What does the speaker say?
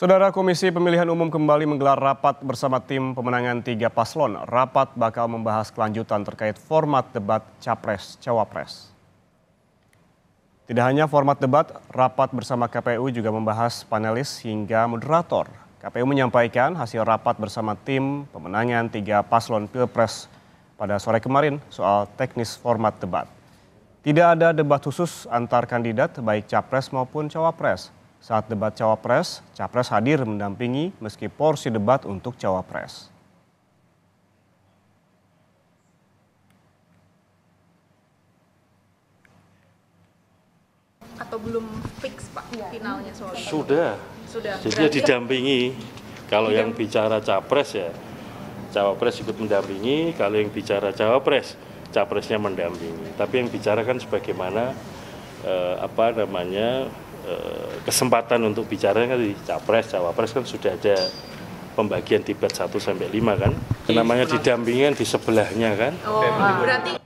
Saudara Komisi Pemilihan Umum kembali menggelar rapat bersama tim pemenangan tiga paslon. Rapat bakal membahas kelanjutan terkait format debat Capres-Cawapres. Tidak hanya format debat, rapat bersama KPU juga membahas panelis hingga moderator. KPU menyampaikan hasil rapat bersama tim pemenangan tiga paslon Pilpres pada sore kemarin soal teknis format debat. Tidak ada debat khusus antar kandidat baik Capres maupun Cawapres. Saat debat cawapres, capres hadir mendampingi meski porsi debat untuk cawapres. Atau belum fix Pak finalnya soalnya? Sudah. Sudah. Jadi ya Berarti... didampingi. Kalau yang iya. bicara capres ya, cawapres ikut mendampingi. Kalau yang bicara cawapres, capresnya mendampingi. Tapi yang bicara kan sebagaimana eh, apa namanya Eh, kesempatan untuk bicara kan di capres cawapres kan sudah ada pembagian tibet 1 sampai 5 kan iya, namanya didampingin kan di sebelahnya kan oh, berarti